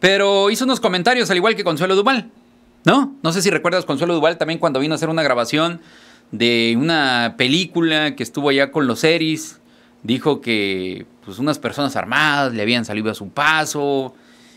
pero hizo unos comentarios al igual que Consuelo Duval, ¿no? No sé si recuerdas Consuelo Duval también cuando vino a hacer una grabación de una película que estuvo allá con los Eris, dijo que pues unas personas armadas le habían salido a su paso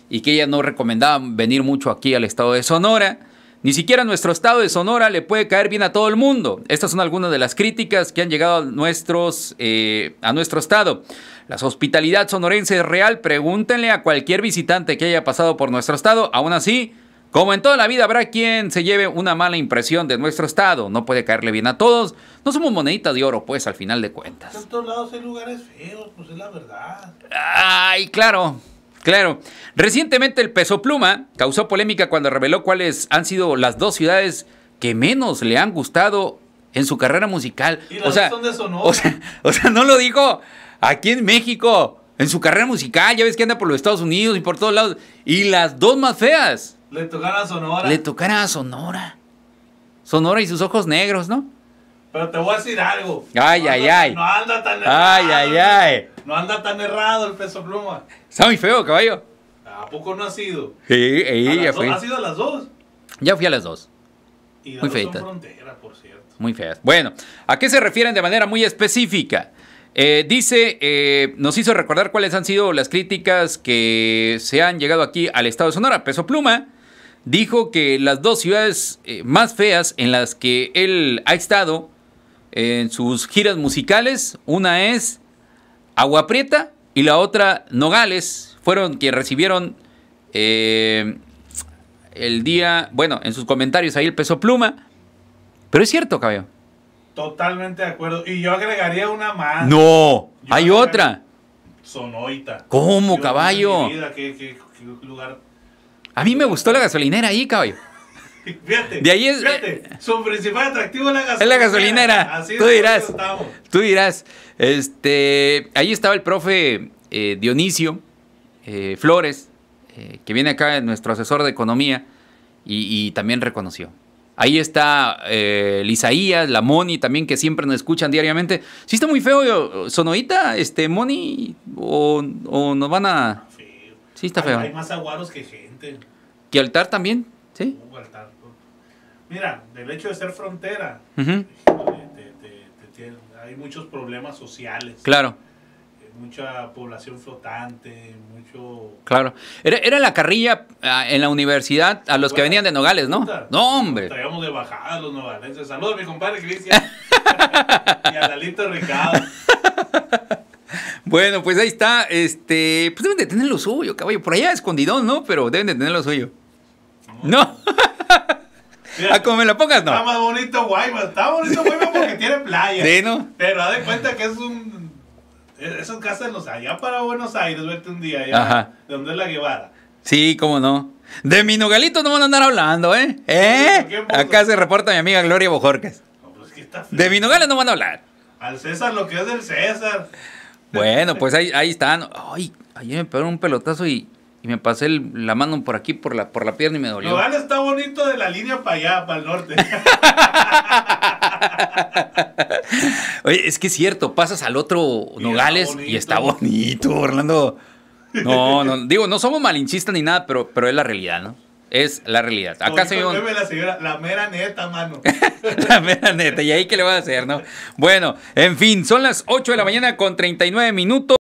y que ella no recomendaba venir mucho aquí al estado de Sonora. Ni siquiera nuestro estado de Sonora le puede caer bien a todo el mundo. Estas son algunas de las críticas que han llegado a, nuestros, eh, a nuestro estado. La hospitalidad sonorense es real, pregúntenle a cualquier visitante que haya pasado por nuestro estado. Aún así, como en toda la vida habrá quien se lleve una mala impresión de nuestro estado, no puede caerle bien a todos, no somos moneditas de oro, pues al final de cuentas. En todos lados hay lugares feos, pues es la verdad. Ay, claro, Claro. Recientemente el peso pluma causó polémica cuando reveló cuáles han sido las dos ciudades que menos le han gustado en su carrera musical. ¿Y o, sea, de o, sea, no lo dijo, aquí en México, en su carrera musical, ya ves que anda por los Estados Unidos y por todos lados. Y las dos más feas. Le tocaron a Sonora. Le tocaron a Sonora. Sonora y sus ojos negros, ¿no? Pero te voy a decir algo. Ay, ay, ay. No anda tan Ay, ay, ay. No anda tan errado el peso pluma. Está muy feo, caballo. ¿A poco no ha sido? Sí, ahí ya fui. ¿Ha sido a las dos? Ya fui a las dos. muy feitas. Muy feas. Bueno, ¿a qué se refieren de manera muy específica? Eh, dice, eh, nos hizo recordar cuáles han sido las críticas que se han llegado aquí al estado de Sonora. Peso Pluma dijo que las dos ciudades eh, más feas en las que él ha estado en sus giras musicales, una es Agua Prieta y la otra Nogales fueron quienes recibieron eh, el día, bueno, en sus comentarios ahí el peso pluma. Pero es cierto, caballo Totalmente de acuerdo. Y yo agregaría una más. No, hay otra. Sonoita. ¿Cómo, caballo? A mí me gustó la gasolinera ahí, caballo. Fíjate, de ahí es. su principal atractivo es la gasolinera. tú dirás. Tú dirás. Este, ahí estaba el profe eh, Dionisio eh, Flores, eh, que viene acá, nuestro asesor de economía, y, también reconoció. Ahí está Lisaías, la Moni también, que siempre nos escuchan diariamente. Sí está muy feo, Sonoita, este, Moni, o, o nos van a... Sí está feo. Hay, más aguaros que gente. ¿Que altar también? Mira, del hecho de ser frontera, hay muchos problemas sociales. Claro. Eh, mucha población flotante, mucho... Claro. Era, la carrilla ah, en la universidad a los que venían de Nogales, ¿no? no, hombre. Traíamos de bajada los nogalenses. Saludos a mi compadre Cristian y a Dalito Ricardo. Bueno, pues ahí está. Este, pues deben de tener lo suyo, caballo. Por allá escondidón, ¿no? Pero deben de tener lo suyo. No. a ah, como me lo pongas, no. Está más bonito Guaymas. Está bonito Guaymas porque tiene playa. Sí, ¿no? Pero haz de cuenta que es un. Esos casas los allá para Buenos Aires, vete un día allá. Ajá. De donde es la Guevara. Sí, cómo no. De mi no van a andar hablando, ¿eh? ¿Eh? Acá se reporta mi amiga Gloria Bojorquez. No, pues de mi no van a hablar. Al César lo que es del César. Bueno, pues ahí, ahí están. Ay, ahí me pegaron un pelotazo y y me pasé la mano por aquí, por la, por la pierna y me dolió. Nogales está bonito de la línea para allá, para el norte. Oye, es que es cierto, pasas al otro Nogales y está bonito, Orlando. No, no, digo, no somos malinchistas ni nada, pero, pero es la realidad, ¿no? Es la realidad. Acá se pues, vive. La, señora, la mera neta, mano. la mera neta. ¿Y ahí qué le voy a hacer, no? Bueno, en fin, son las 8 de la mañana con 39 minutos.